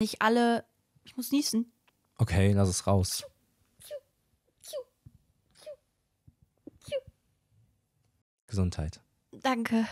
nicht alle. Ich muss niesen. Okay, lass es raus. Gesundheit. Danke.